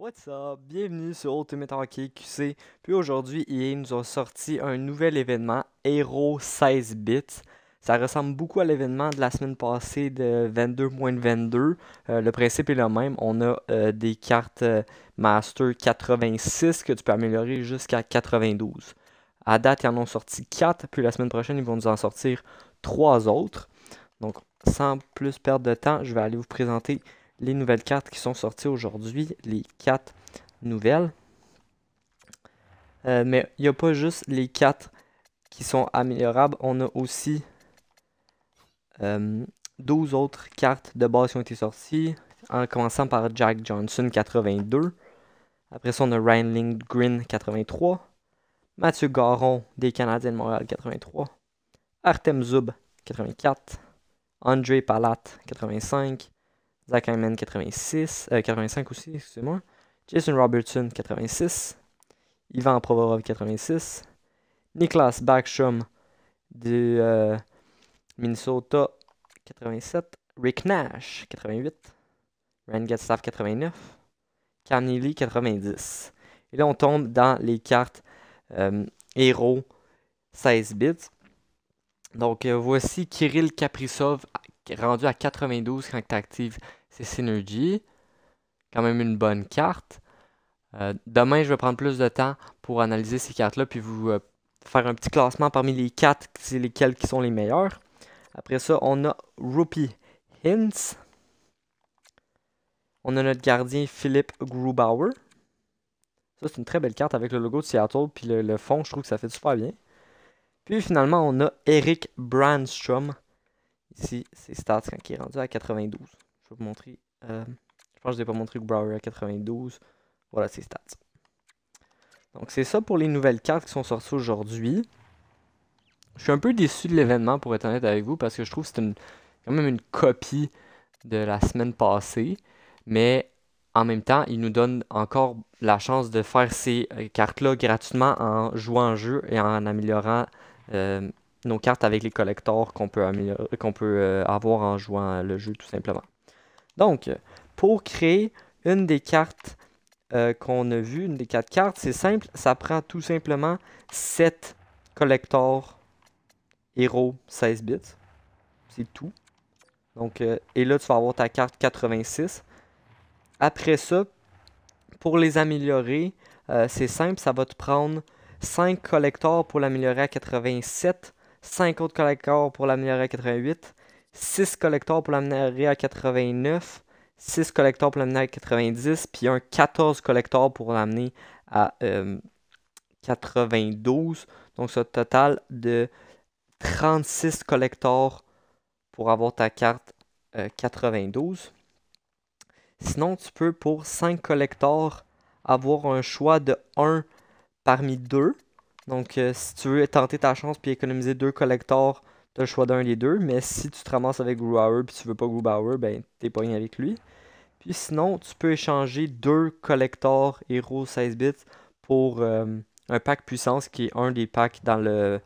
What's up? Bienvenue sur Ultimate Hockey QC. Puis aujourd'hui, EA nous a sorti un nouvel événement, Hero 16 bits. Ça ressemble beaucoup à l'événement de la semaine passée de 22-22. Euh, le principe est le même. On a euh, des cartes euh, Master 86 que tu peux améliorer jusqu'à 92. À date, ils en ont sorti 4, puis la semaine prochaine, ils vont nous en sortir 3 autres. Donc, sans plus perdre de temps, je vais aller vous présenter les nouvelles cartes qui sont sorties aujourd'hui, les 4 nouvelles. Euh, mais il n'y a pas juste les 4 qui sont améliorables, on a aussi euh, 12 autres cartes de base qui ont été sorties, en commençant par Jack Johnson 82. Après ça, on a Ryan Green 83. Mathieu Garon des Canadiens de Montréal 83. Artem Zub 84. André Palat 85. Zach Hyman, 86, 85 euh, aussi, excusez-moi. Jason Robertson, 86. Ivan Provorov, 86. Niklas Backstrom du euh, Minnesota, 87. Rick Nash, 88. Ryan Gatstaff, 89. carneli, 90. Et là, on tombe dans les cartes euh, héros 16 bits. Donc, voici Kirill Kaprizov rendu à 92 quand tu actives c'est Synergy. Quand même une bonne carte. Euh, demain, je vais prendre plus de temps pour analyser ces cartes-là, puis vous euh, faire un petit classement parmi les quatre, c'est qui sont les meilleurs. Après ça, on a Rupee Hintz. On a notre gardien Philippe Grubauer. Ça, c'est une très belle carte avec le logo de Seattle, puis le, fond, je trouve que ça fait super bien. Puis finalement, on a Eric Brandstrom. Ici, c'est stats quand il est rendu à 92. Je vais vous montrer. Euh, je pense que je n'ai pas montré Brower à 92. Voilà ses stats. Donc c'est ça pour les nouvelles cartes qui sont sorties aujourd'hui. Je suis un peu déçu de l'événement pour être honnête avec vous parce que je trouve que c'est quand même une copie de la semaine passée. Mais en même temps, il nous donne encore la chance de faire ces euh, cartes-là gratuitement en jouant un jeu et en améliorant euh, nos cartes avec les collectors qu'on peut, peut avoir en jouant le jeu tout simplement. Donc, pour créer une des cartes euh, qu'on a vues, une des quatre cartes, c'est simple, ça prend tout simplement 7 collectors héros 16 bits. C'est tout. Euh, et là, tu vas avoir ta carte 86. Après ça, pour les améliorer, euh, c'est simple, ça va te prendre 5 collectors pour l'améliorer à 87, 5 autres collecteurs pour l'améliorer à 88, 6 collecteurs pour l'amener à 89, 6 collecteurs pour l'amener à 90, puis un 14 collecteurs pour l'amener à 92. Euh, Donc, ce total de 36 collecteurs pour avoir ta carte 92. Euh, Sinon, tu peux pour 5 collecteurs avoir un choix de 1 parmi 2. Donc, euh, si tu veux tenter ta chance puis économiser 2 collecteurs tu as le choix d'un des deux, mais si tu te ramasses avec Grubauer puis tu veux pas Grubauer, ben t'es rien avec lui. Puis sinon, tu peux échanger deux collecteurs héros 16 bits pour euh, un pack puissance qui est un des packs dans le,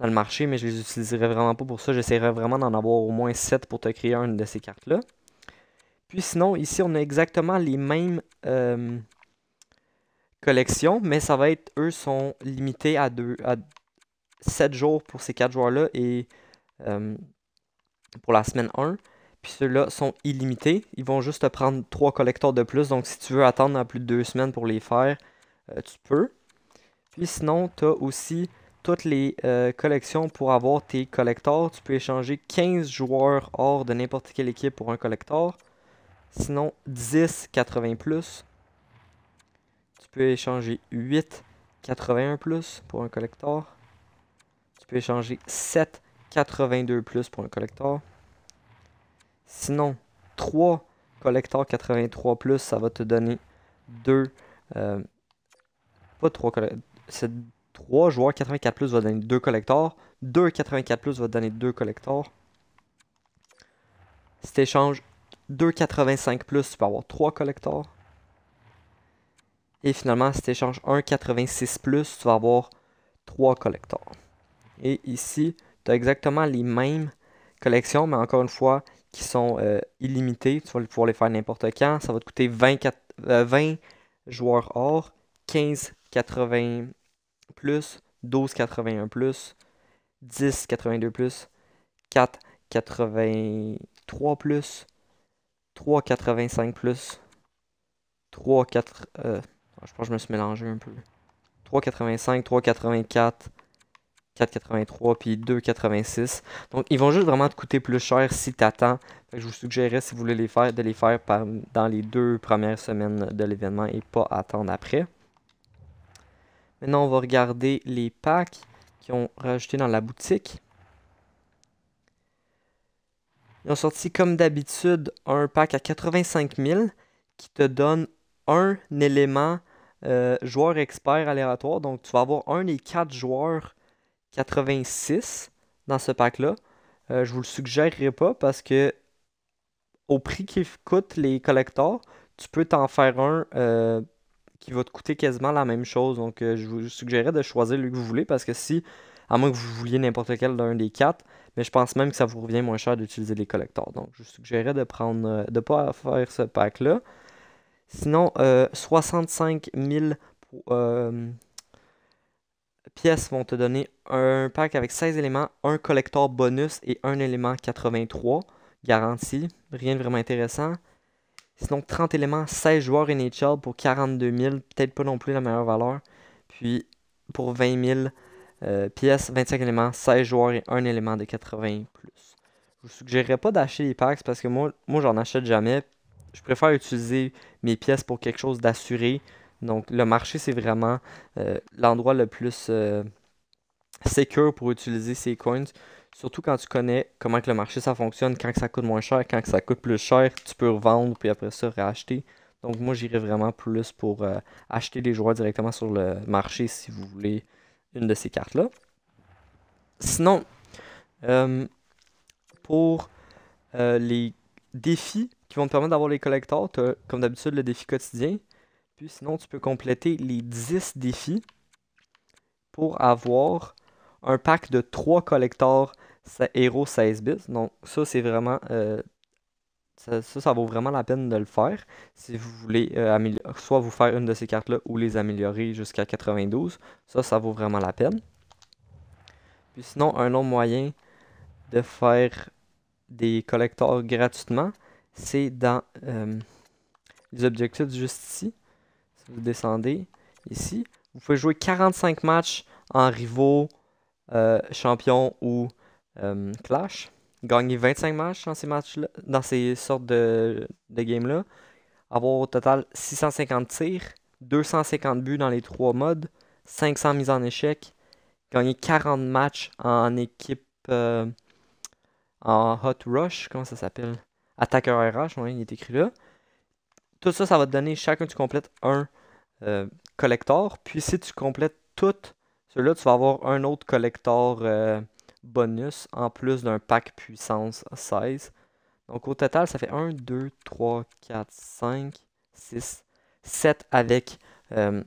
le marché, mais je les utiliserai vraiment pas pour ça. J'essaierai vraiment d'en avoir au moins 7 pour te créer une de ces cartes-là. Puis sinon, ici, on a exactement les mêmes euh, collections, mais ça va être, eux, sont limités à deux, à 7 jours pour ces 4 joueurs-là et euh, pour la semaine 1. Puis ceux-là sont illimités. Ils vont juste te prendre 3 collecteurs de plus. Donc si tu veux attendre à plus de 2 semaines pour les faire, euh, tu peux. Puis sinon, tu as aussi toutes les euh, collections pour avoir tes collecteurs. Tu peux échanger 15 joueurs hors de n'importe quelle équipe pour un collector. Sinon, 10, 80 plus. Tu peux échanger 8, 81 plus pour un collecteur tu peux échanger 7,82 plus pour un collector. Sinon, 3 collecteurs 83 plus, ça va te donner 2. Euh, pas 3 C'est 3 joueurs 84 plus va donner 2 collecteurs. 2 84 plus va donner 2 collecteurs. Si tu échanges 2,85 plus, tu peux avoir 3 collecteurs. Et finalement, si tu échanges 1,86 plus, tu vas avoir 3 collecteurs. Et ici, tu as exactement les mêmes collections, mais encore une fois, qui sont euh, illimitées. Tu vas pouvoir les faire n'importe quand. Ça va te coûter 24, 20 euh, joueurs or, 15,80 plus, 12,81 plus, 10,82 plus, 4,83 plus, 3,85 plus, 3, 4, euh, je crois que je me suis mélangé un peu. 3,85, 3,84, 4,83 puis 2,86. Donc ils vont juste vraiment te coûter plus cher si tu attends. je vous suggérerais si vous voulez les faire de les faire dans les deux premières semaines de l'événement et pas attendre après. Maintenant on va regarder les packs qui ont rajouté dans la boutique. Ils ont sorti comme d'habitude un pack à 85 000 qui te donne un élément euh, joueur expert aléatoire. Donc tu vas avoir un des quatre joueurs 86 dans ce pack-là. Euh, je vous le suggérerai pas parce que au prix qu'ils coûtent les collecteurs, tu peux t'en faire un euh, qui va te coûter quasiment la même chose. Donc euh, je vous suggérerais de choisir le que vous voulez parce que si, à moins que vous vouliez n'importe quel d'un des quatre, mais je pense même que ça vous revient moins cher d'utiliser les collecteurs. Donc je vous suggérerais de prendre de pas faire ce pack-là. Sinon, 65 000 pour, pièces vont te donner un pack avec 16 éléments, un collector bonus et un élément 83, garanti, rien de vraiment intéressant. Sinon, 30 éléments, 16 joueurs et NHL pour 42 000, peut-être pas non plus la meilleure valeur. Puis, pour 20 000 euh, pièces, 25 éléments, 16 joueurs et un élément de 80 plus. Je vous suggérerais pas d'acheter les packs parce que moi, moi j'en achète jamais. Je préfère utiliser mes pièces pour quelque chose d'assuré donc le marché, c'est vraiment euh, l'endroit le plus euh, secure pour utiliser ces coins. Surtout quand tu connais comment que le marché ça fonctionne, quand ça coûte moins cher, quand que ça coûte plus cher, tu peux revendre puis après ça racheter. Donc moi j'irai vraiment plus pour euh, acheter les joueurs directement sur le marché si vous voulez une de ces cartes-là. Sinon, pour les défis qui vont te permettre d'avoir les collecteurs, tu as comme d'habitude le défi quotidien. Puis sinon, tu peux compléter les 10 défis pour avoir un pack de 3 collecteurs héros 16 bis Donc ça, c'est vraiment... Euh, ça, ça, vaut vraiment la peine de le faire si vous voulez euh, soit vous faire une de ces cartes-là ou les améliorer jusqu'à 92. Ça, ça vaut vraiment la peine. Puis sinon, un autre moyen de faire des collecteurs gratuitement, c'est dans euh, les objectifs juste ici vous descendez ici, vous pouvez jouer 45 matchs en rivaux, euh, champions ou euh, clash. Gagner 25 matchs dans ces matchs dans ces sortes de, de games-là. Avoir au total 650 tirs, 250 buts dans les trois modes, 500 mises en échec, gagner 40 matchs en équipe euh, en Hot Rush, comment ça s'appelle Attaqueur RH, il est écrit là. Tout ça, ça va te donner, chacun tu complètes un euh, collector. Puis si tu complètes toutes ceux-là, tu vas avoir un autre collector euh, bonus en plus d'un pack puissance 16. Donc au total, ça fait 1, 2, 3, 4, 5, 6, 7 avec, euh,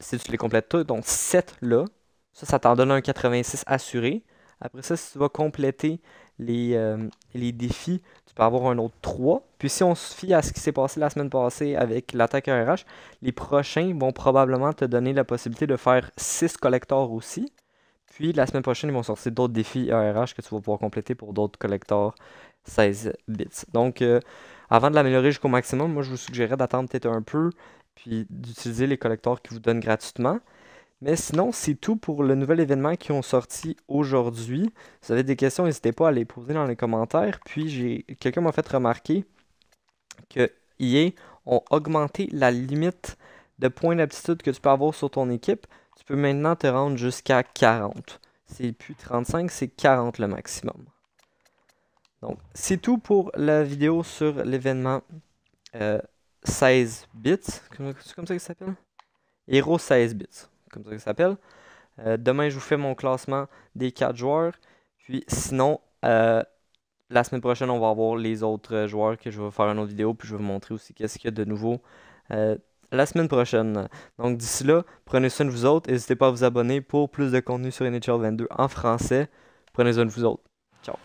si tu les complètes tous, donc 7 là. Ça, ça t'en donne un 86 assuré. Après ça, si tu vas compléter les, euh, les défis, tu peux avoir un autre 3. Puis si on se fie à ce qui s'est passé la semaine passée avec l'attaque RH, les prochains vont probablement te donner la possibilité de faire 6 collecteurs aussi. Puis la semaine prochaine, ils vont sortir d'autres défis RH que tu vas pouvoir compléter pour d'autres collecteurs 16 bits. Donc, euh, avant de l'améliorer jusqu'au maximum, moi je vous suggérais d'attendre peut-être un peu, puis d'utiliser les collecteurs qui vous donnent gratuitement. Mais sinon, c'est tout pour le nouvel événement qui ont sorti aujourd'hui. Si vous avez des questions, n'hésitez pas à les poser dans les commentaires. Puis j'ai quelqu'un m'a fait remarquer que ont augmenté la limite de points d'aptitude que tu peux avoir sur ton équipe. Tu peux maintenant te rendre jusqu'à 40. C'est plus 35, c'est 40 le maximum. Donc, c'est tout pour la vidéo sur l'événement 16 euh, bits. C'est comme ça qu'il s'appelle Hero 16 bits comme ça que ça s'appelle. Euh, demain, je vous fais mon classement des quatre joueurs. Puis sinon, euh, la semaine prochaine, on va avoir les autres joueurs que je vais faire une autre vidéo. Puis je vais vous montrer aussi qu'est-ce qu'il y a de nouveau euh, la semaine prochaine. Donc d'ici là, prenez soin de vous autres. N'hésitez pas à vous abonner pour plus de contenu sur NHL 22 en français. Prenez soin de vous autres. Ciao.